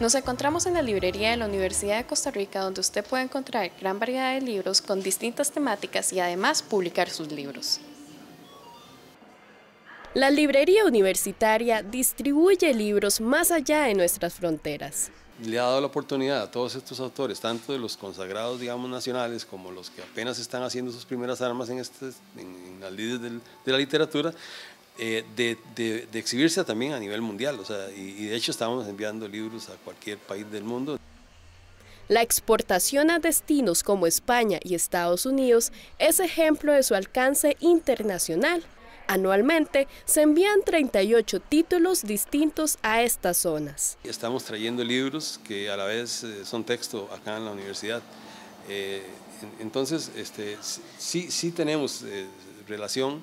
Nos encontramos en la librería de la Universidad de Costa Rica donde usted puede encontrar gran variedad de libros con distintas temáticas y además publicar sus libros. La librería universitaria distribuye libros más allá de nuestras fronteras. Le ha dado la oportunidad a todos estos autores, tanto de los consagrados, digamos, nacionales, como los que apenas están haciendo sus primeras armas en, este, las de la literatura, eh, de, exhibirse también a nivel mundial. O sea, y, de hecho estamos enviando libros a cualquier país del mundo. La exportación a destinos como España y Estados Unidos es ejemplo de su alcance internacional. Anualmente se envían 38 títulos distintos a estas zonas. Estamos trayendo libros que a la vez eh, son texto acá en la universidad. Eh, entonces, este, sí, sí tenemos relación,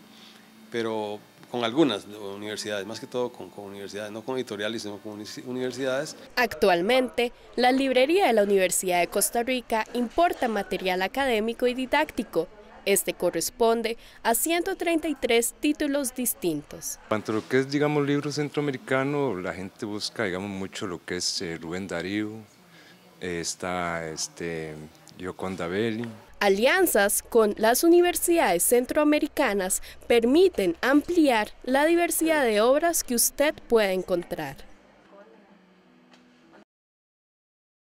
pero con algunas universidades, más que todo con, universidades, no con editoriales, sino con universidades. Actualmente, la librería de la Universidad de Costa Rica importa material académico y didáctico. Este corresponde a 133 títulos distintos. Cuanto a lo que es, digamos, libro centroamericano, la gente busca, digamos, mucho lo que es eh, Rubén Darío, eh, está este, Alianzas con las universidades centroamericanas permiten ampliar la diversidad de obras que usted puede encontrar.